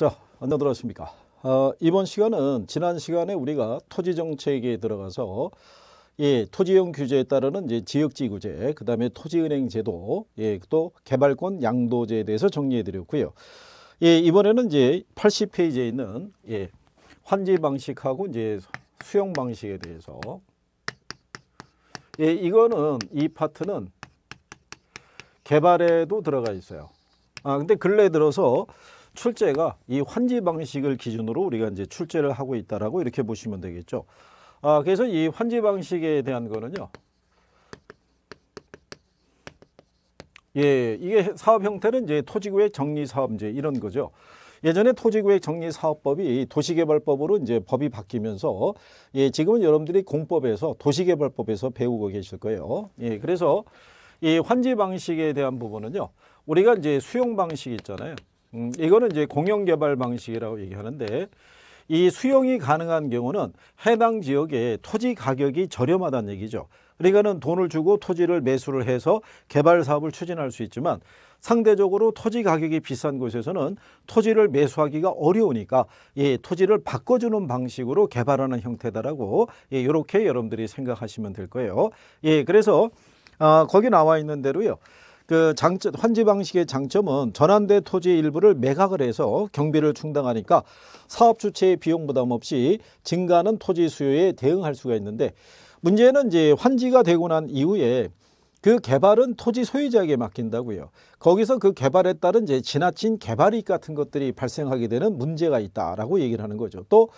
자, 안녕들었습니까? 어, 이번 시간은 지난 시간에 우리가 토지 정책에 들어가서 예, 토지형 규제에 따르는 이제 지역지 구제, 그다음에 토지은행 제도, 예, 또 개발권 양도제에 대해서 정리해 드렸고요. 예, 이번에는 이제 80페이지에 있는 예, 환지 방식하고 이제 수용 방식에 대해서 예, 이거는 이 파트는 개발에도 들어가 있어요. 아, 근데 근래 들어서 출제가 이 환지 방식을 기준으로 우리가 이제 출제를 하고 있다라고 이렇게 보시면 되겠죠. 아, 그래서 이 환지 방식에 대한 거는요. 예, 이게 사업 형태는 이제 토지구획 정리 사업 이제 이런 거죠. 예전에 토지구획 정리사업법이 도시개발법으로 이제 법이 바뀌면서 예, 지금은 여러분들이 공법에서 도시개발법에서 배우고 계실 거예요. 예, 그래서 이 환지 방식에 대한 부분은요. 우리가 이제 수용 방식 있잖아요. 음, 이거는 이제 공영 개발 방식이라고 얘기하는데 이 수용이 가능한 경우는 해당 지역의 토지 가격이 저렴하다는 얘기죠. 그러니까는 돈을 주고 토지를 매수를 해서 개발 사업을 추진할 수 있지만 상대적으로 토지 가격이 비싼 곳에서는 토지를 매수하기가 어려우니까 예, 토지를 바꿔주는 방식으로 개발하는 형태다라고 예, 이렇게 여러분들이 생각하시면 될 거예요. 예, 그래서 아, 거기 나와 있는 대로요. 그 장점, 환지 방식의 장점은 전환된 토지의 일부를 매각을 해서 경비를 충당하니까 사업 주체의 비용 부담 없이 증가하는 토지 수요에 대응할 수가 있는데 문제는 이제 환지가 되고 난 이후에 그 개발은 토지 소유자에게 맡긴다고요. 거기서 그 개발에 따른 이제 지나친 개발이익 같은 것들이 발생하게 되는 문제가 있다라고 얘기를 하는 거죠. 또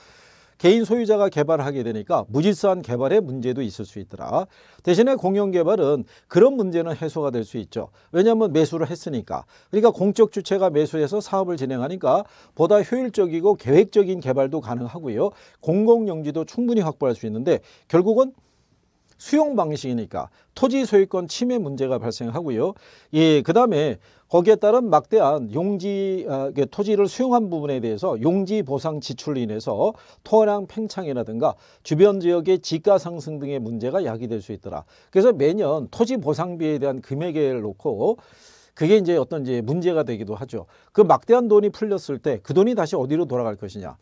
개인 소유자가 개발하게 되니까 무질서한 개발의 문제도 있을 수 있더라. 대신에 공영 개발은 그런 문제는 해소가 될 수 있죠. 왜냐하면 매수를 했으니까. 그러니까 공적 주체가 매수해서 사업을 진행하니까 보다 효율적이고 계획적인 개발도 가능하고요. 공공영지도 충분히 확보할 수 있는데 결국은 수용 방식이니까 토지 소유권 침해 문제가 발생하고요. 예, 그다음에 거기에 따른 막대한 용지 아, 토지를 수용한 부분에 대해서 용지 보상 지출로 인해서 토랑 팽창이라든가 주변 지역의 지가 상승 등의 문제가 야기될 수 있더라. 그래서 매년 토지 보상비에 대한 금액을 놓고 그게 이제 어떤 이제 문제가 되기도 하죠. 그 막대한 돈이 풀렸을 때 그 돈이 다시 어디로 돌아갈 것이냐.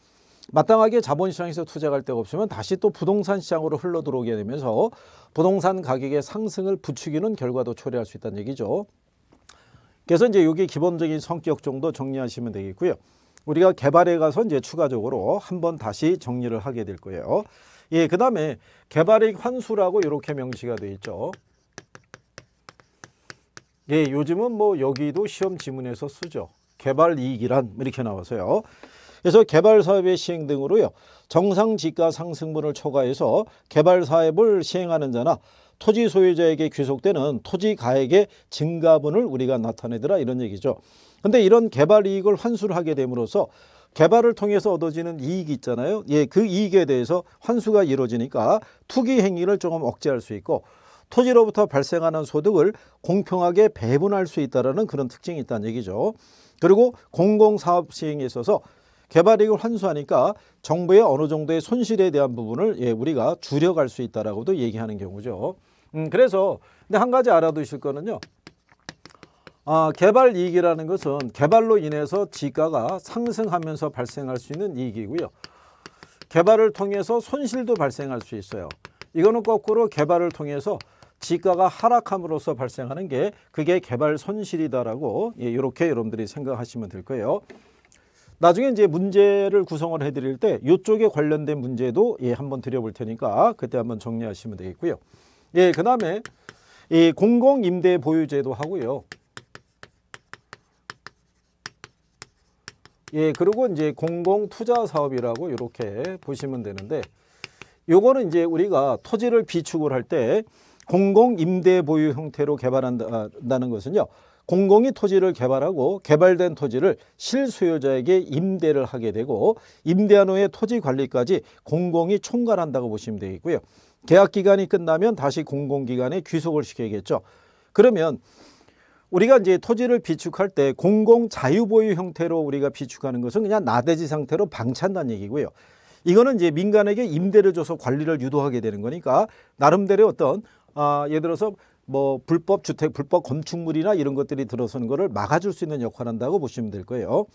마땅하게 자본시장에서 투자할 데가 없으면 다시 또 부동산 시장으로 흘러들어오게 되면서 부동산 가격의 상승을 부추기는 결과도 초래할 수 있다는 얘기죠. 그래서 이제 여기 기본적인 성격 정도 정리하시면 되겠고요. 우리가 개발에 가서 이제 추가적으로 한번 다시 정리를 하게 될 거예요. 예, 그 다음에 개발익 환수라고 이렇게 명시가 되어 있죠. 예, 요즘은 뭐 여기도 시험 지문에서 쓰죠. 개발이익이란 이렇게 나와서요. 그래서 개발 사업의 시행 등으로요. 정상 지가 상승분을 초과해서 개발 사업을 시행하는 자나 토지 소유자에게 귀속되는 토지 가액의 증가분을 우리가 나타내더라 이런 얘기죠. 근데 이런 개발 이익을 환수를 하게 됨으로써 개발을 통해서 얻어지는 이익이 있잖아요. 예, 그 이익에 대해서 환수가 이루어지니까 투기 행위를 조금 억제할 수 있고 토지로부터 발생하는 소득을 공평하게 배분할 수 있다는 그런 특징이 있다는 얘기죠. 그리고 공공사업 시행에 있어서 개발이익을 환수하니까 정부의 어느 정도의 손실에 대한 부분을 예, 우리가 줄여갈 수 있다라고도 얘기하는 경우죠. 음, 그래서 근데 한 가지 알아두실 거는요. 아, 개발 이익이라는 것은 개발로 인해서 지가가 상승하면서 발생할 수 있는 이익이고요. 개발을 통해서 손실도 발생할 수 있어요. 이거는 거꾸로 개발을 통해서 지가가 하락함으로써 발생하는 게 그게 개발 손실이다라고 예, 이렇게 여러분들이 생각하시면 될 거예요. 나중에 이제 문제를 구성을 해드릴 때 이쪽에 관련된 문제도 예 한번 드려볼 테니까 그때 한번 정리하시면 되겠고요. 예, 그 다음에 이 공공임대 보유제도 하고요. 예, 그리고 이제 공공투자사업이라고 이렇게 보시면 되는데 요거는 이제 우리가 토지를 비축을 할 때 공공임대 보유 형태로 개발한다는 것은요. 공공이 토지를 개발하고 개발된 토지를 실수요자에게 임대를 하게 되고 임대한 후에 토지 관리까지 공공이 총괄한다고 보시면 되겠고요. 계약 기간이 끝나면 다시 공공기관에 귀속을 시켜야겠죠. 그러면 우리가 이제 토지를 비축할 때 공공 자유보유 형태로 우리가 비축하는 것은 그냥 나대지 상태로 방치한다는 얘기고요. 이거는 이제 민간에게 임대를 줘서 관리를 유도하게 되는 거니까 나름대로 어떤 아, 예를 들어서 뭐 불법 주택, 불법 건축물이나 이런 것들이 들어서는 것을 막아줄 수 있는 역할을 한다고 보시면 될 거예요.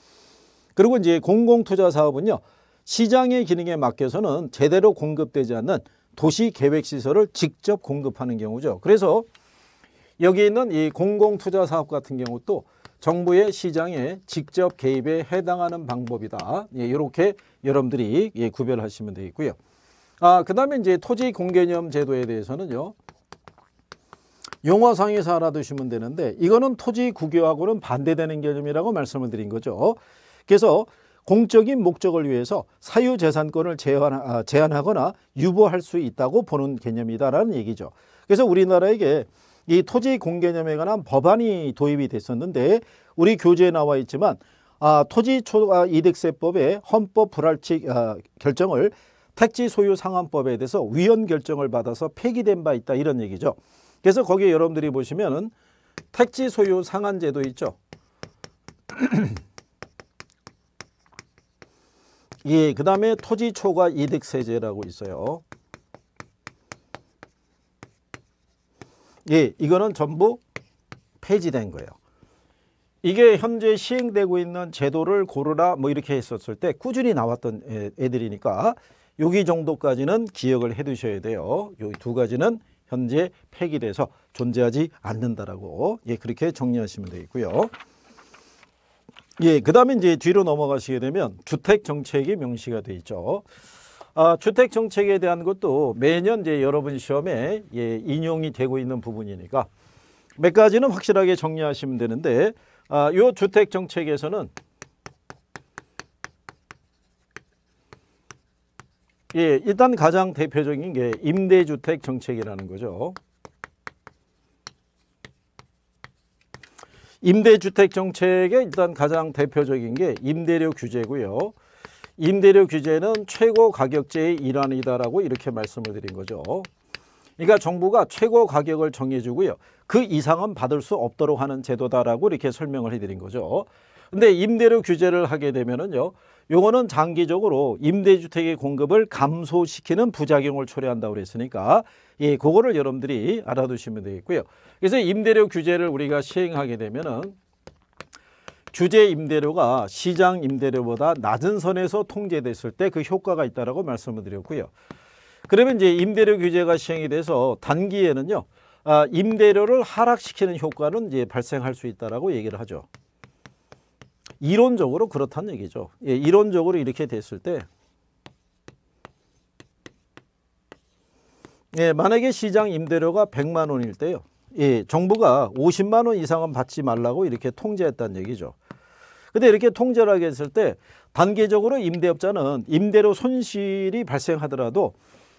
그리고 이제 공공투자 사업은요. 시장의 기능에 맡겨서는 제대로 공급되지 않는 도시계획시설을 직접 공급하는 경우죠. 그래서 여기 있는 이 공공투자 사업 같은 경우도 정부의 시장에 직접 개입에 해당하는 방법이다. 예, 이렇게 여러분들이 예, 구별하시면 되겠고요. 아, 그 다음에 이제 토지 공개념 제도에 대해서는요. 용어상에서 알아두시면 되는데 이거는 토지 국유하고는 반대되는 개념이라고 말씀을 드린 거죠. 그래서 공적인 목적을 위해서 사유재산권을 제한, 아, 하거나 유보할 수 있다고 보는 개념이다라는 얘기죠. 그래서 우리나라에게 이 토지 공개념에 관한 법안이 도입이 됐었는데 우리 교재에 나와 있지만 아, 토지이득세법의 초 헌법 불활칙 아, 결정을 택지소유상환법에 대해서 위헌 결정을 받아서 폐기된 바 있다 이런 얘기죠. 그래서 거기에 여러분들이 보시면은 택지 소유 상한 제도 있죠. 예, 그 다음에 토지 초과 이득세제라고 있어요. 예, 이거는 전부 폐지된 거예요. 이게 현재 시행되고 있는 제도를 고르라 뭐 이렇게 했었을 때 꾸준히 나왔던 애들이니까 여기 정도까지는 기억을 해 두셔야 돼요. 여기 두 가지는 현재 폐기돼서 존재하지 않는다라고 예 그렇게 정리하시면 되겠고요. 예, 그다음에 이제 뒤로 넘어가시게 되면 주택 정책이 명시가 돼 있죠. 아, 주택 정책에 대한 것도 매년 이제 여러분 시험에 예, 인용이 되고 있는 부분이니까 몇 가지는 확실하게 정리하시면 되는데 아, 요 주택 정책에서는 예, 일단 가장 대표적인 게 임대주택 정책이라는 거죠. 임대주택 정책의 일단 가장 대표적인 게 임대료 규제고요. 임대료 규제는 최고 가격제의 일환이다라고 이렇게 말씀을 드린 거죠. 그러니까 정부가 최고 가격을 정해주고요. 그 이상은 받을 수 없도록 하는 제도다라고 이렇게 설명을 해드린 거죠. 근데 임대료 규제를 하게 되면은요. 요거는 장기적으로 임대주택의 공급을 감소시키는 부작용을 초래한다고 그랬으니까 예, 그거를 여러분들이 알아두시면 되겠고요. 그래서 임대료 규제를 우리가 시행하게 되면은 규제 임대료가 시장 임대료보다 낮은 선에서 통제됐을 때 그 효과가 있다라고 말씀을 드렸고요. 그러면 이제 임대료 규제가 시행이 돼서 단기에는요. 아, 임대료를 하락시키는 효과는 이제 발생할 수 있다라고 얘기를 하죠. 이론적으로 그렇다는 얘기죠. 예, 이론적으로 이렇게 됐을 때 예, 만약에 시장 임대료가 100만 원일 때요. 예, 정부가 50만 원 이상은 받지 말라고 이렇게 통제했다는 얘기죠. 근데 이렇게 통제를 하게 했을 때 단계적으로 임대업자는 임대료 손실이 발생하더라도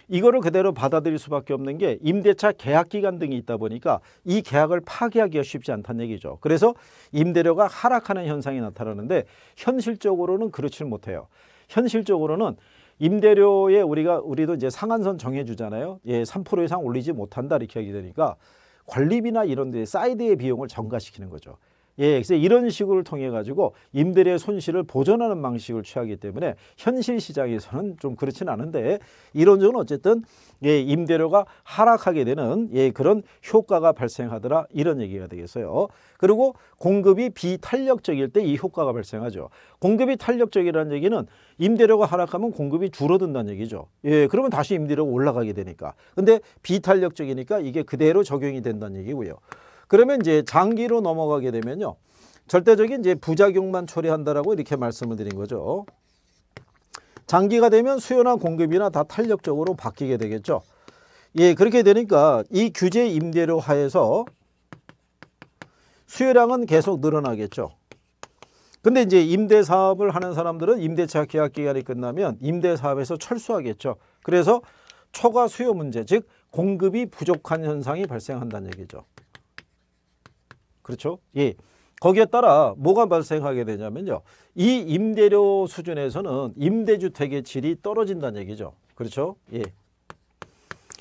이거를 그대로 받아들일 수밖에 없는 게 임대차 계약 기간 등이 있다 보니까 이 계약을 파기하기가 쉽지 않다는 얘기죠. 그래서 임대료가 하락하는 현상이 나타나는데 현실적으로는 그렇지는 못해요. 현실적으로는 임대료에 우리가 우리도 이제 상한선 정해주잖아요. 예, 3% 이상 올리지 못한다 이렇게 하기 되니까 관리비나 이런 데 사이드의 비용을 전가시키는 거죠. 예, 그래서 이런 식으로 통해 가지고 임대료의 손실을 보전하는 방식을 취하기 때문에 현실 시장에서는 좀 그렇진 않은데 이론적으로 어쨌든 예, 임대료가 하락하게 되는 예, 그런 효과가 발생하더라 이런 얘기가 되겠어요. 그리고 공급이 비탄력적일 때 이 효과가 발생하죠. 공급이 탄력적이라는 얘기는 임대료가 하락하면 공급이 줄어든다는 얘기죠. 예, 그러면 다시 임대료가 올라가게 되니까. 근데 비탄력적이니까 이게 그대로 적용이 된다는 얘기고요. 그러면 이제 장기로 넘어가게 되면요. 절대적인 이제 부작용만 처리한다라고 이렇게 말씀을 드린 거죠. 장기가 되면 수요나 공급이나 다 탄력적으로 바뀌게 되겠죠. 예, 그렇게 되니까 이 규제 임대료 하에서 수요량은 계속 늘어나겠죠. 근데 이제 임대 사업을 하는 사람들은 임대차 계약 기간이 끝나면 임대 사업에서 철수하겠죠. 그래서 초과 수요 문제, 즉 공급이 부족한 현상이 발생한다는 얘기죠. 그렇죠? 예. 거기에 따라 뭐가 발생하게 되냐면요. 이 임대료 수준에서는 임대주택의 질이 떨어진다는 얘기죠. 그렇죠? 예.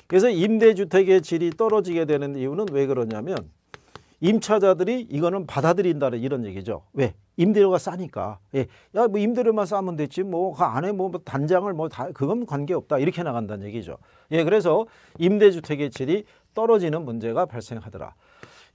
그래서 임대주택의 질이 떨어지게 되는 이유는 왜 그러냐면 임차자들이 이거는 받아들인다는 이런 얘기죠. 왜? 임대료가 싸니까. 예. 야, 뭐 임대료만 싸면 됐지. 뭐, 그 안에 뭐 단장을 뭐 다, 그건 관계없다. 이렇게 나간다는 얘기죠. 예. 그래서 임대주택의 질이 떨어지는 문제가 발생하더라.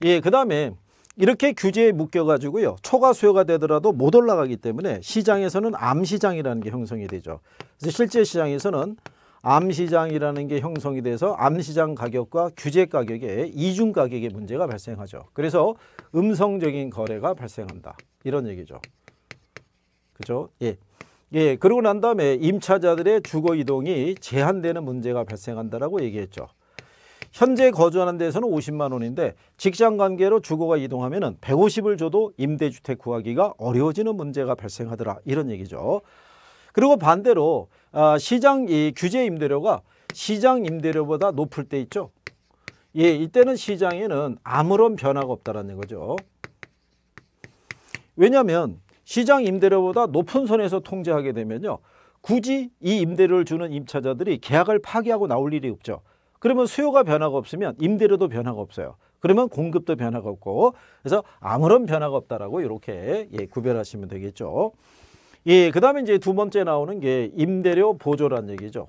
예. 그 다음에 이렇게 규제에 묶여가지고요. 초과 수요가 되더라도 못 올라가기 때문에 시장에서는 암시장이라는 게 형성이 되죠. 그래서 실제 시장에서는 암시장이라는 게 형성이 돼서 암시장 가격과 규제 가격의 이중 가격의 문제가 발생하죠. 그래서 음성적인 거래가 발생한다. 이런 얘기죠. 그죠? 예. 예. 그러고 난 다음에 임차자들의 주거 이동이 제한되는 문제가 발생한다라고 얘기했죠. 현재 거주하는 데에서는 50만 원인데 직장 관계로 주거가 이동하면 150을 줘도 임대주택 구하기가 어려워지는 문제가 발생하더라 이런 얘기죠. 그리고 반대로 아, 시장 이 규제 임대료가 시장 임대료보다 높을 때 있죠. 예, 이때는 시장에는 아무런 변화가 없다라는 거죠. 왜냐하면 시장 임대료보다 높은 선에서 통제하게 되면요. 굳이 이 임대료를 주는 임차자들이 계약을 파기하고 나올 일이 없죠. 그러면 수요가 변화가 없으면 임대료도 변화가 없어요. 그러면 공급도 변화가 없고 그래서 아무런 변화가 없다라고 이렇게 예, 구별하시면 되겠죠. 예, 그다음에 이제 두 번째 나오는 게 임대료 보조란 얘기죠.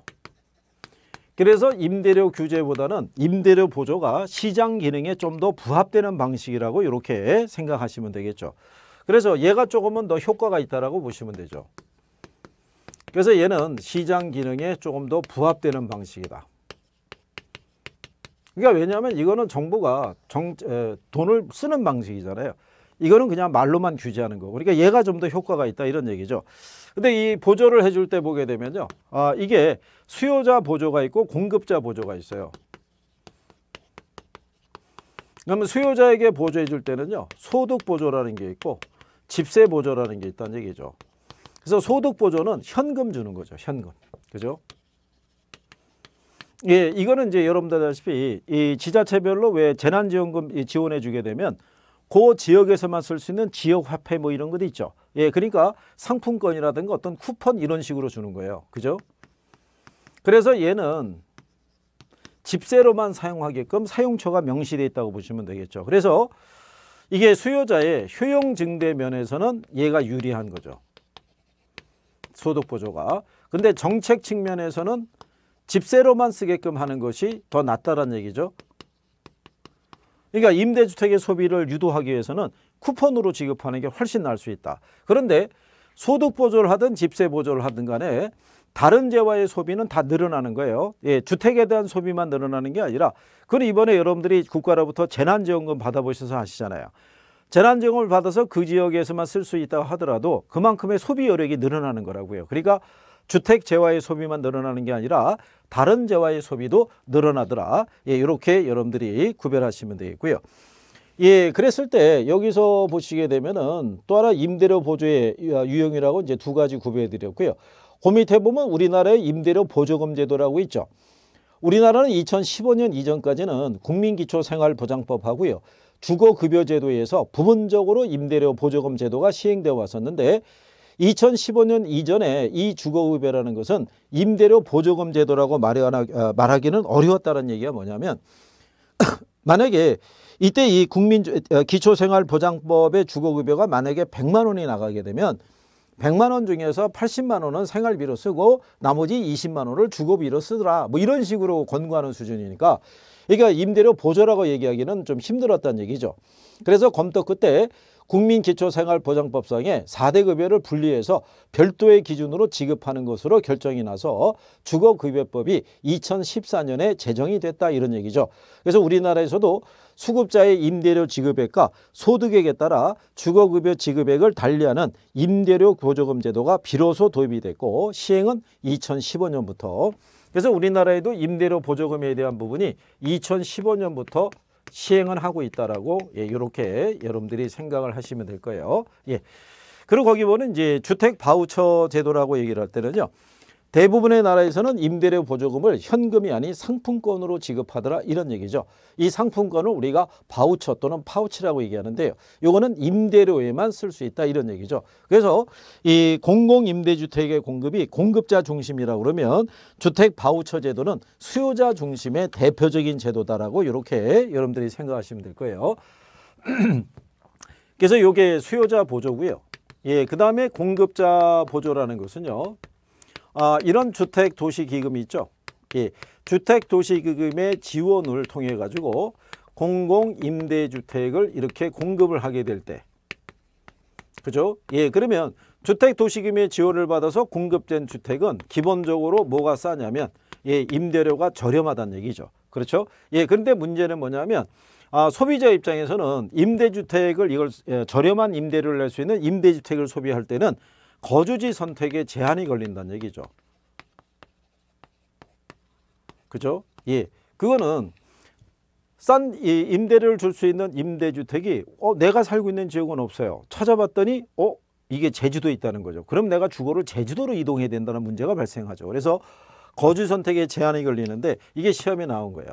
그래서 임대료 규제보다는 임대료 보조가 시장 기능에 좀 더 부합되는 방식이라고 이렇게 생각하시면 되겠죠. 그래서 얘가 조금은 더 효과가 있다라고 보시면 되죠. 그래서 얘는 시장 기능에 조금 더 부합되는 방식이다. 그러니까 왜냐하면 이거는 정부가 정, 에, 돈을 쓰는 방식이잖아요. 이거는 그냥 말로만 규제하는 거. 그러니까 얘가 좀 더 효과가 있다 이런 얘기죠. 근데 이 보조를 해줄 때 보게 되면요. 아, 이게 수요자 보조가 있고 공급자 보조가 있어요. 그러면 수요자에게 보조해 줄 때는요. 소득 보조라는 게 있고 집세 보조라는 게 있다는 얘기죠. 그래서 소득 보조는 현금 주는 거죠. 현금. 그죠? 예, 이거는 이제 여러분들 아시다시피 이 지자체별로 왜 재난지원금 지원해 주게 되면 그 지역에서만 쓸 수 있는 지역 화폐 뭐 이런 것도 있죠. 예, 그러니까 상품권이라든가 어떤 쿠폰 이런 식으로 주는 거예요. 그죠? 그래서 얘는 집세로만 사용하게끔 사용처가 명시되어 있다고 보시면 되겠죠. 그래서 이게 수요자의 효용 증대 면에서는 얘가 유리한 거죠. 소득 보조가. 근데 정책 측면에서는 집세로만 쓰게끔 하는 것이 더 낫다라는 얘기죠. 그러니까 임대주택의 소비를 유도하기 위해서는 쿠폰으로 지급하는 게 훨씬 나을 수 있다. 그런데 소득 보조를 하든 집세 보조를 하든 간에 다른 재화의 소비는 다 늘어나는 거예요. 예, 주택에 대한 소비만 늘어나는 게 아니라 그건 이번에 여러분들이 국가로부터 재난지원금 받아보셔서 아시잖아요. 재난지원금을 받아서 그 지역에서만 쓸 수 있다고 하더라도 그만큼의 소비 여력이 늘어나는 거라고요. 그러니까 주택 재화의 소비만 늘어나는 게 아니라 다른 재화의 소비도 늘어나더라. 예, 이렇게 여러분들이 구별하시면 되겠고요. 예, 그랬을 때 여기서 보시게 되면은 또 하나 임대료 보조의 유형이라고 이제 두 가지 구별해 드렸고요. 그 밑에 보면 우리나라의 임대료 보조금 제도라고 있죠. 우리나라는 2015년 이전까지는 국민기초생활보장법 하고요. 주거급여제도에서 부분적으로 임대료 보조금 제도가 시행되어 왔었는데 2015년 이전에 이주거의여라는 것은 임대료 보조금 제도라고 어, 말하기는 어려웠다는 얘기가 뭐냐면 만약에 이때 이 국민 어, 기초생활보장법의 주거급여가 만약에 100만 원이 나가게 되면 100만 원 중에서 80만 원은 생활비로 쓰고 나머지 20만 원을 주거비로 쓰더라 뭐 이런 식으로 권고하는 수준이니까 그러니까 임대료 보조라고 얘기하기는 좀 힘들었다는 얘기죠. 그래서 검토 그때 국민기초생활보장법상의 4대 급여를 분리해서 별도의 기준으로 지급하는 것으로 결정이 나서 주거급여법이 2014년에 제정이 됐다 이런 얘기죠. 그래서 우리나라에서도 수급자의 임대료 지급액과 소득액에 따라 주거급여 지급액을 달리하는 임대료 보조금 제도가 비로소 도입이 됐고 시행은 2015년부터 그래서 우리나라에도 임대료 보조금에 대한 부분이 2015년부터 시행을 하고 있다라고 예, 이렇게 여러분들이 생각을 하시면 될 거예요. 예. 그리고 거기 보는 이제 주택 바우처 제도라고 얘기를 할 때는요. 대부분의 나라에서는 임대료 보조금을 현금이 아닌 상품권으로 지급하더라 이런 얘기죠. 이 상품권을 우리가 바우처 또는 파우치라고 얘기하는데요. 이거는 임대료에만 쓸 수 있다 이런 얘기죠. 그래서 이 공공임대주택의 공급이 공급자 중심이라고 그러면 주택 바우처 제도는 수요자 중심의 대표적인 제도다라고 이렇게 여러분들이 생각하시면 될 거예요. 그래서 요게 수요자 보조고요. 예, 그 다음에 공급자 보조라는 것은요. 어, 이런 주택 도시 기금이 있죠. 예, 주택 도시 기금의 지원을 통해 가지고 공공 임대 주택을 이렇게 공급을 하게 될 때, 그죠? 예, 그러면 주택 도시기금의 지원을 받아서 공급된 주택은 기본적으로 뭐가 싸냐면 예, 임대료가 저렴하다는 얘기죠. 그렇죠? 예, 그런데 문제는 뭐냐면 아, 소비자 입장에서는 임대주택을 이걸 예, 저렴한 임대료를 낼 수 있는 임대주택을 소비할 때는 거주지 선택에 제한이 걸린다는 얘기죠. 그죠? 예. 그거는 싼 임대료를 줄 수 있는 임대주택이 어, 내가 살고 있는 지역은 없어요. 찾아봤더니 어, 이게 제주도에 있다는 거죠. 그럼 내가 주거를 제주도로 이동해야 된다는 문제가 발생하죠. 그래서 거주 선택에 제한이 걸리는데 이게 시험에 나온 거예요.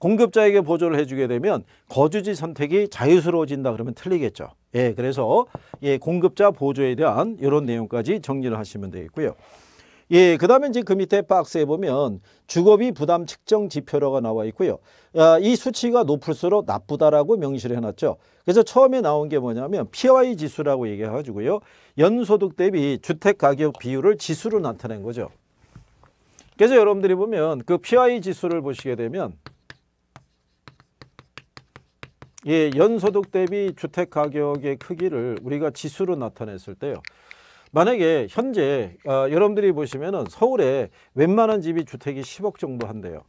공급자에게 보조를 해주게 되면 거주지 선택이 자유스러워진다 그러면 틀리겠죠. 예, 그래서 예, 공급자 보조에 대한 이런 내용까지 정리를 하시면 되겠고요. 예, 그 다음에 이제 그 밑에 박스에 보면 주거비 부담 측정 지표라고 나와 있고요. 아, 이 수치가 높을수록 나쁘다라고 명시를 해놨죠. 그래서 처음에 나온 게 뭐냐면 PY 지수라고 얘기해가지고요. 연소득 대비 주택가격 비율을 지수로 나타낸 거죠. 그래서 여러분들이 보면 그 p i 지수를 보시게 되면 예, 연소득 대비 주택 가격의 크기를 우리가 지수로 나타냈을 때요. 만약에 현재 어, 여러분들이 보시면은 서울에 웬만한 집이 주택이 10억 정도 한대요.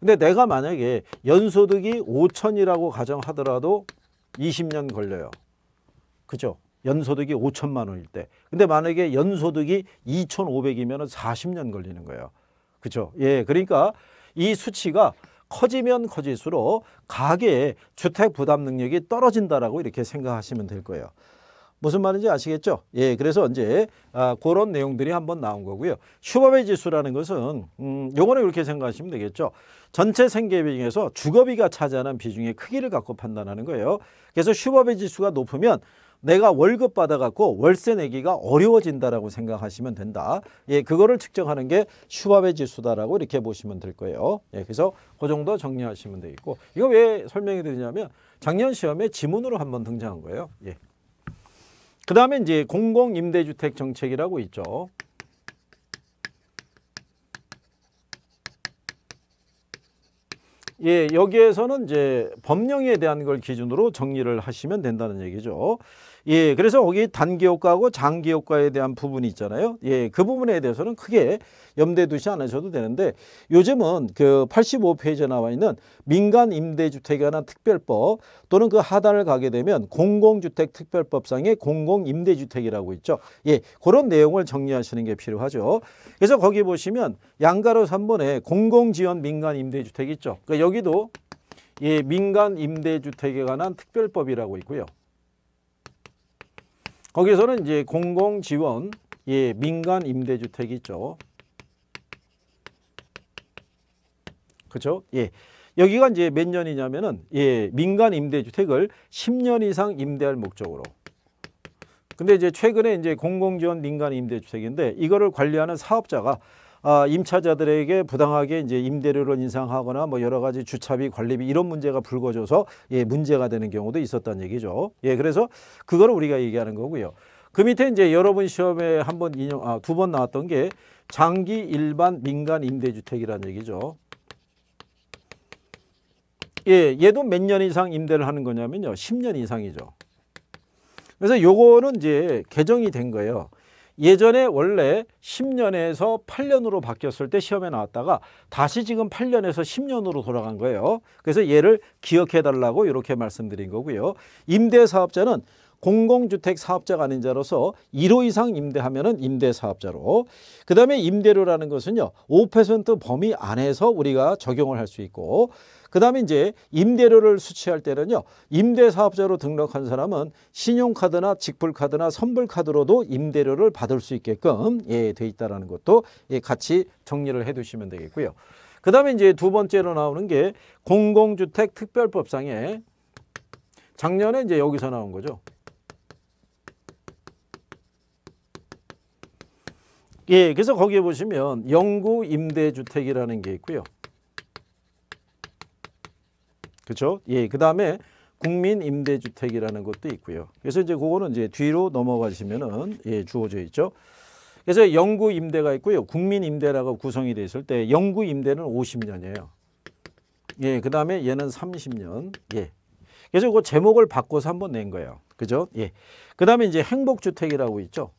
근데 내가 만약에 연소득이 5천이라고 가정하더라도 20년 걸려요. 그죠? 연소득이 5천만 원일 때. 근데 만약에 연소득이 2,500이면 40년 걸리는 거예요. 그죠? 예, 그러니까 이 수치가 커지면 커질수록 가계의 주택 부담 능력이 떨어진다라고 이렇게 생각하시면 될 거예요. 무슨 말인지 아시겠죠? 예, 그래서 이제 아, 그런 내용들이 한번 나온 거고요. 슈퍼베 지수라는 것은 음, 요거는 이렇게 생각하시면 되겠죠. 전체 생계비 중에서 주거비가 차지하는 비중의 크기를 갖고 판단하는 거예요. 그래서 슈퍼베 지수가 높으면 내가 월급 받아갖고 월세 내기가 어려워진다라고 생각하시면 된다. 예, 그거를 측정하는 게 슈바베 지수다라고 이렇게 보시면 될 거예요. 예, 그래서 그 정도 정리하시면 되겠고 이거 왜 설명해 드리냐면 작년 시험에 지문으로 한번 등장한 거예요. 예. 그 다음에 이제 공공임대주택 정책이라고 있죠. 예, 여기에서는 이제 법령에 대한 걸 기준으로 정리를 하시면 된다는 얘기죠. 예, 그래서 거기 단기 효과하고 장기 효과에 대한 부분이 있잖아요. 예, 그 부분에 대해서는 크게 염두에 두지 않으셔도 되는데 요즘은 그 85페이지에 나와 있는 민간 임대주택에 관한 특별법 또는 그 하단을 가게 되면 공공주택 특별법상의 공공임대주택이라고 있죠. 예, 그런 내용을 정리하시는 게 필요하죠. 그래서 거기 보시면 양가로 3번에 공공지원 민간 임대주택 있죠. 그러니까 여기도 예, 민간 임대주택에 관한 특별법이라고 있고요. 거기서는 이제 공공 지원, 예, 민간 임대주택이 있죠. 그렇죠? 예. 여기가 이제 몇 년이냐면은 예, 민간 임대주택을 10년 이상 임대할 목적으로. 근데 이제 최근에 이제 공공지원 민간 임대주택인데 이거를 관리하는 사업자가 아, 임차자들에게 부당하게 이제 임대료를 인상하거나 뭐 여러 가지 주차비 관리비 이런 문제가 불거져서 예, 문제가 되는 경우도 있었다는 얘기죠. 예, 그래서 그걸 우리가 얘기하는 거고요. 그 밑에 이제 여러분 시험에 한번 인용 아, 두 번 나왔던 게 장기 일반 민간 임대주택이라는 얘기죠. 예, 얘도 몇 년 이상 임대를 하는 거냐면요. 10년 이상이죠. 그래서 요거는 이제 개정이 된 거예요. 예전에 원래 10년에서 8년으로 바뀌었을 때 시험에 나왔다가 다시 지금 8년에서 10년으로 돌아간 거예요. 그래서 얘를 기억해 달라고 이렇게 말씀드린 거고요. 임대사업자는 공공주택 사업자가 아닌 자로서 1호 이상 임대하면은 임대사업자로 그다음에 임대료라는 것은요 5% 범위 안에서 우리가 적용을 할 수 있고 그다음에 이제 임대료를 수취할 때는요 임대사업자로 등록한 사람은 신용카드나 직불카드나 선불카드로도 임대료를 받을 수 있게끔 예, 돼 있다라는 것도 예, 같이 정리를 해두시면 되겠고요. 그 다음에 이제 두 번째로 나오는 게 공공주택 특별법상에 작년에 이제 여기서 나온 거죠. 예, 그래서 거기에 보시면 영구 임대주택이라는 게 있고요. 그렇죠? 예, 그 다음에 국민 임대주택이라는 것도 있고요. 그래서 이제 그거는 이제 뒤로 넘어가시면은 예, 주어져 있죠. 그래서 영구 임대가 있고요. 국민 임대라고 구성이 돼 있을 때 영구 임대는 50년이에요. 예, 그다음에 얘는 30년. 예. 그래서 그 제목을 바꿔서 한번 낸 거예요. 그죠? 예. 그다음에 이제 행복 주택이라고 있죠.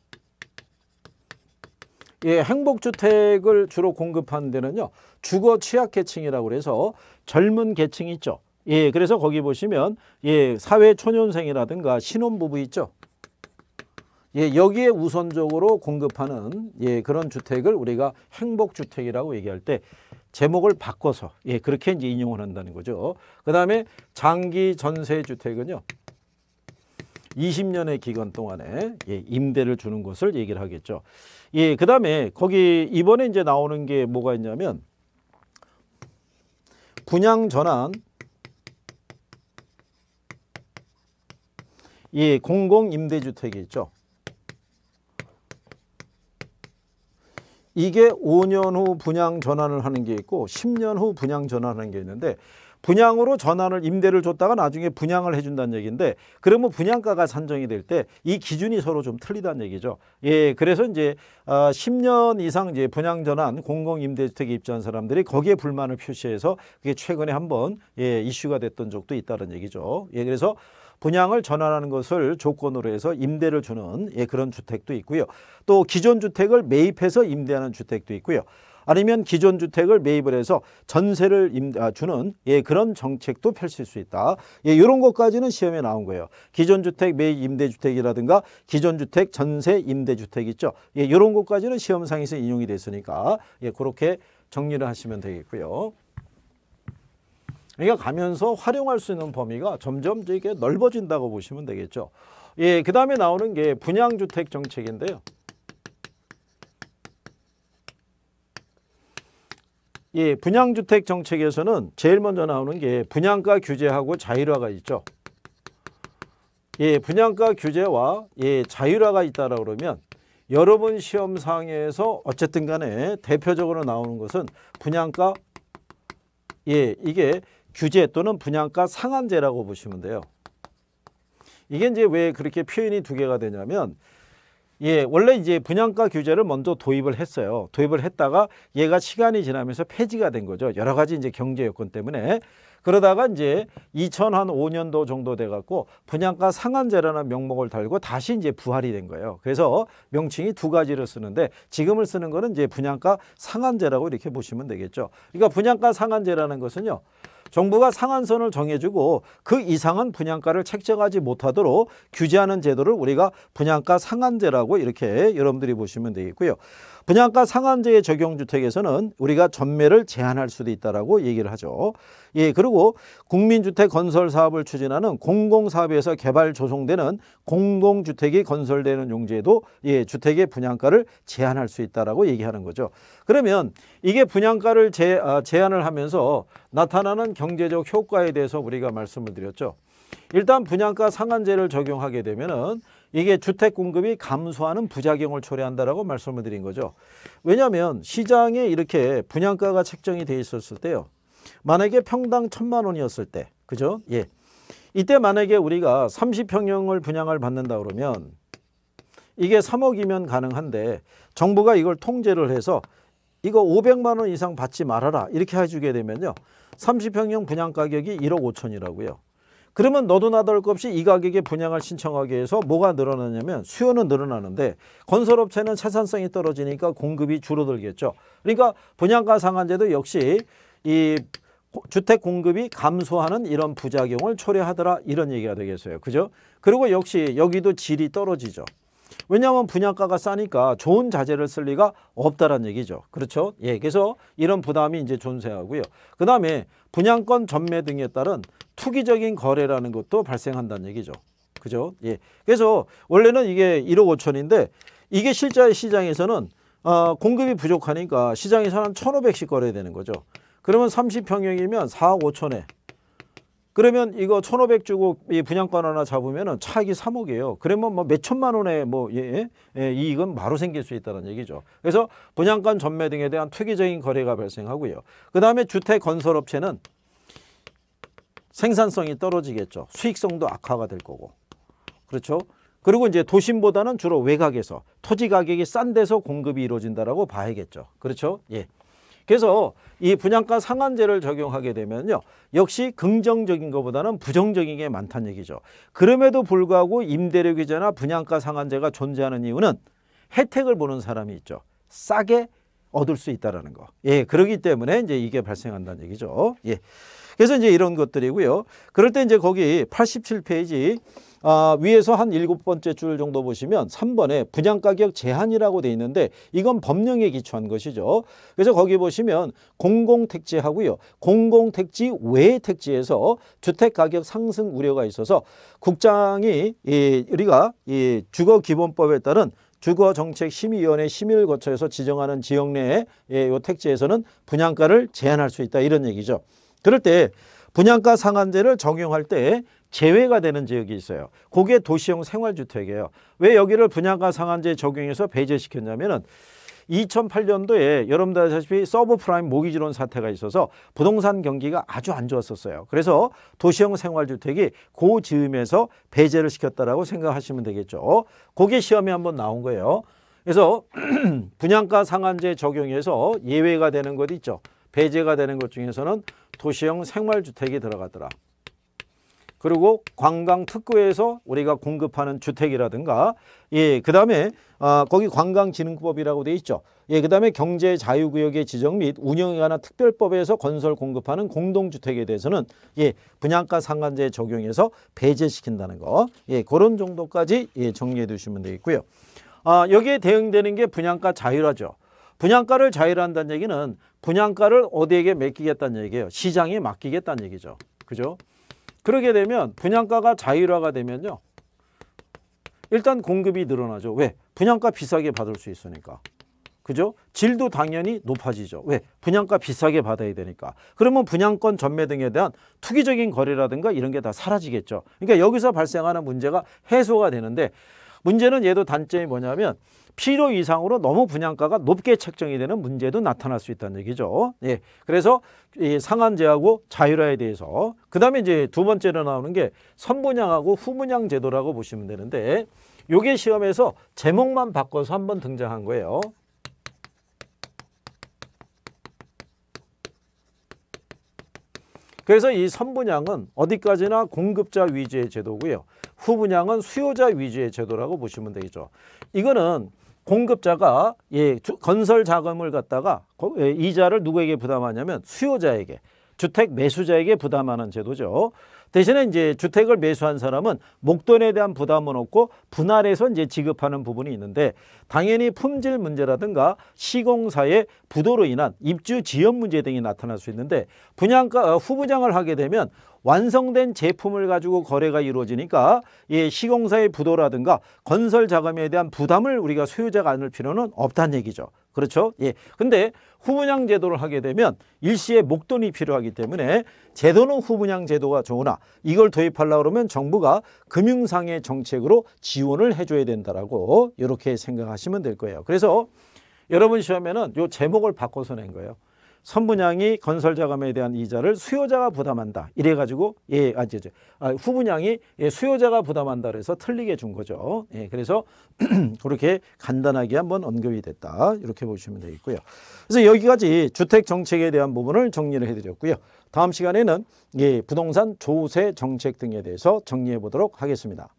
예, 행복주택을 주로 공급하는 데는요. 주거 취약계층이라고 해서 젊은 계층이 있죠. 예, 그래서 거기 보시면 예, 사회 초년생이라든가 신혼부부 있죠. 예, 여기에 우선적으로 공급하는 예, 그런 주택을 우리가 행복주택이라고 얘기할 때 제목을 바꿔서 예, 그렇게 이제 인용을 한다는 거죠. 그다음에 장기 전세 주택은요. 20년의 기간 동안에 예, 임대를 주는 것을 얘기를 하겠죠. 예, 그 다음에 거기 이번에 이제 나오는 게 뭐가 있냐면 분양 전환 예, 공공임대주택이 있죠. 이게 5년 후 분양 전환을 하는 게 있고 10년 후 분양 전환하는 게 있는데 분양으로 전환을 임대를 줬다가 나중에 분양을 해준다는 얘기인데 그러면 분양가가 산정이 될 때 이 기준이 서로 좀 틀리다는 얘기죠. 예, 그래서 이제 어, 10년 이상 이제 분양 전환 공공 임대주택에 입주한 사람들이 거기에 불만을 표시해서 그게 최근에 한번 예, 이슈가 됐던 적도 있다는 얘기죠. 예, 그래서 분양을 전환하는 것을 조건으로 해서 임대를 주는 예, 그런 주택도 있고요. 또 기존 주택을 매입해서 임대하는 주택도 있고요. 아니면 기존 주택을 매입을 해서 전세를 아, 주는 예, 그런 정책도 펼칠 수 있다. 예, 이런 것까지는 시험에 나온 거예요. 기존 주택 매입 임대주택이라든가 기존 주택 전세 임대주택 있죠. 예, 이런 것까지는 시험상에서 인용이 됐으니까 예, 그렇게 정리를 하시면 되겠고요. 그러니까 가면서 활용할 수 있는 범위가 점점 이게 넓어진다고 보시면 되겠죠. 예, 그 다음에 나오는 게 분양주택 정책인데요. 예, 분양주택 정책에서는 제일 먼저 나오는 게 분양가 규제하고 자율화가 있죠. 예, 분양가 규제와 예, 자율화가 있다라 그러면 여러분 시험 상에서 어쨌든 간에 대표적으로 나오는 것은 분양가 예, 이게 규제 또는 분양가 상한제라고 보시면 돼요. 이게 이제 왜 그렇게 표현이 두 개가 되냐면 예, 원래 이제 분양가 규제를 먼저 도입을 했어요. 도입을 했다가 얘가 시간이 지나면서 폐지가 된 거죠. 여러 가지 이제 경제 여건 때문에. 그러다가 이제 2005년도 정도 돼 갖고 분양가 상한제라는 명목을 달고 다시 이제 부활이 된 거예요. 그래서 명칭이 두 가지를 쓰는데 지금을 쓰는 거는 이제 분양가 상한제라고 이렇게 보시면 되겠죠. 그러니까 분양가 상한제라는 것은요. 정부가 상한선을 정해주고 그 이상은 분양가를 책정하지 못하도록 규제하는 제도를 우리가 분양가 상한제라고 이렇게 여러분들이 보시면 되겠고요. 분양가 상한제 의 적용 주택에서는 우리가 전매를 제한할 수도 있다라고 얘기를 하죠. 예, 그리고 국민주택 건설 사업을 추진하는 공공사업에서 개발 조성되는 공공주택이 건설되는 용지에도 예, 주택의 분양가를 제한할 수있다라 얘기하는 거죠. 그러면 이게 분양가를 제, 아, 제한을 하면서 나타나는 경제적 효과에 대해서 우리가 말씀을 드렸죠. 일단 분양가 상한제를 적용하게 되면은 이게 주택 공급이 감소하는 부작용을 초래한다라고 말씀을 드린 거죠. 왜냐하면 시장에 이렇게 분양가가 책정이 돼 있었을 때요. 만약에 평당 천만 원이었을 때, 그죠? 예. 이때 만약에 우리가 30평형을 분양을 받는다 그러면 이게 3억이면 가능한데 정부가 이걸 통제를 해서 이거 500만 원 이상 받지 말아라 이렇게 해주게 되면요. 30평형 분양 가격이 1억 5천이라고요. 그러면 너도 나도 할 것 없이 이 가격에 분양을 신청하기 위해서 뭐가 늘어나냐면 수요는 늘어나는데 건설업체는 채산성이 떨어지니까 공급이 줄어들겠죠. 그러니까 분양가 상한제도 역시 이 주택 공급이 감소하는 이런 부작용을 초래하더라 이런 얘기가 되겠어요. 그죠? 그리고 역시 여기도 질이 떨어지죠. 왜냐하면 분양가가 싸니까 좋은 자재를 쓸 리가 없다라는 얘기죠. 그렇죠? 예, 그래서 이런 부담이 이제 존재하고요. 그 다음에 분양권 전매 등에 따른 투기적인 거래라는 것도 발생한다는 얘기죠. 그죠? 예. 그래서 원래는 이게 1억 5천인데 이게 실제 시장에서는 어, 공급이 부족하니까 시장에서 한 1,500씩 거래되는 거죠. 그러면 30평형이면 4억 5천에 그러면 이거 1 5 0 0 주고 분양권 하나 잡으면은 차익이 3억이에요 그러면 뭐 몇천만 원의 뭐 예, 예, 이익은 바로 생길 수 있다는 얘기죠. 그래서 분양권 전매 등에 대한 투기적인 거래가 발생하고요. 그다음에 주택 건설업체는 생산성이 떨어지겠죠. 수익성도 악화가 될 거고. 그렇죠? 그리고 이제 도심보다는 주로 외곽에서 토지 가격이 싼 데서 공급이 이루어진다라고 봐야겠죠. 그렇죠? 예. 그래서 이 분양가 상한제를 적용하게 되면요. 역시 긍정적인 것보다는 부정적인 게 많다는 얘기죠. 그럼에도 불구하고 임대료 규제나 분양가 상한제가 존재하는 이유는 혜택을 보는 사람이 있죠. 싸게 얻을 수 있다라는 거. 예, 그러기 때문에 이제 이게 발생한다는 얘기죠. 예. 그래서 이제 이런 것들이고요. 그럴 때 이제 거기 87페이지 아, 위에서 한 일곱 번째 줄 정도 보시면 3번에 분양가격 제한이라고 돼 있는데 이건 법령에 기초한 것이죠. 그래서 거기 보시면 공공택지하고요. 공공택지 외 택지에서 주택가격 상승 우려가 있어서 국장이 이, 우리가 이 주거기본법에 따른 주거정책심의위원회 심의를 거쳐서 지정하는 지역 내에이 예, 택지에서는 분양가를 제한할 수 있다 이런 얘기죠. 그럴 때 분양가 상한제를 적용할 때 제외가 되는 지역이 있어요. 그게 도시형 생활주택이에요. 왜 여기를 분양가 상한제 적용해서 배제시켰냐면은 2008년도에 여러분들 아시다시피 서브프라임 모기지론 사태가 있어서 부동산 경기가 아주 안 좋았었어요. 그래서 도시형 생활주택이 고지음에서 배제를 시켰다라고 생각하시면 되겠죠. 그게 시험에 한번 나온 거예요. 그래서 분양가 상한제 적용해서 예외가 되는 것 있죠. 배제가 되는 것 중에서는 도시형 생활주택이 들어가더라. 그리고 관광 특구에서 우리가 공급하는 주택이라든가 예, 그다음에 아, 거기 관광진흥법이라고 돼 있죠. 예, 그다음에 경제 자유구역의 지정 및 운영에 관한 특별법에서 건설 공급하는 공동주택에 대해서는 예, 분양가 상한제 적용해서 배제시킨다는 거. 예, 그런 정도까지 예, 정리해 두시면 되겠고요. 아, 여기에 대응되는 게 분양가 자율화죠. 분양가를 자율한다는 얘기는 분양가를 어디에게 맡기겠다는 얘기예요. 시장에 맡기겠다는 얘기죠. 그죠? 그러게 되면 분양가가 자율화가 되면요. 일단 공급이 늘어나죠. 왜? 분양가 비싸게 받을 수 있으니까. 그죠? 질도 당연히 높아지죠. 왜? 분양가 비싸게 받아야 되니까. 그러면 분양권 전매 등에 대한 투기적인 거래라든가 이런 게 다 사라지겠죠. 그러니까 여기서 발생하는 문제가 해소가 되는데 문제는 얘도 단점이 뭐냐면 필요 이상으로 너무 분양가가 높게 책정이 되는 문제도 나타날 수 있다는 얘기죠. 예. 그래서 이 상한제하고 자율화에 대해서 그다음에 이제 두 번째로 나오는 게 선분양하고 후분양 제도라고 보시면 되는데 요게 시험에서 제목만 바꿔서 한번 등장한 거예요. 그래서 이 선분양은 어디까지나 공급자 위주의 제도고요. 후분양은 수요자 위주의 제도라고 보시면 되겠죠. 이거는 공급자가 예, 건설 자금을 갖다가 예, 이자를 누구에게 부담하냐면 수요자에게 주택 매수자에게 부담하는 제도죠. 대신에 이제 주택을 매수한 사람은 목돈에 대한 부담은 없고 분할해서 이제 지급하는 부분이 있는데 당연히 품질 문제라든가 시공사의 부도로 인한 입주 지연 문제 등이 나타날 수 있는데 분양가 어, 후부장을 하게 되면 완성된 제품을 가지고 거래가 이루어지니까 예, 시공사의 부도라든가 건설 자금에 대한 부담을 우리가 소유자가 안을 필요는 없다는 얘기죠. 그렇죠? 예. 근데 후분양 제도를 하게 되면 일시에 목돈이 필요하기 때문에 제도는 후분양 제도가 좋으나 이걸 도입하려고 그러면 정부가 금융상의 정책으로 지원을 해줘야 된다라고 이렇게 생각하시면 될 거예요. 그래서 여러분 시험에는 요 제목을 바꿔서 낸 거예요. 선분양이 건설 자금에 대한 이자를 수요자가 부담한다. 이래 가지고 예, 아, 이제 아, 후분양이 예, 수요자가 부담한다 그래서 틀리게 준 거죠. 예, 그래서 그렇게 간단하게 한번 언급이 됐다. 이렇게 보시면 되겠고요. 그래서 여기까지 주택 정책에 대한 부분을 정리를 해 드렸고요. 다음 시간에는 예, 부동산 조세 정책 등에 대해서 정리해 보도록 하겠습니다.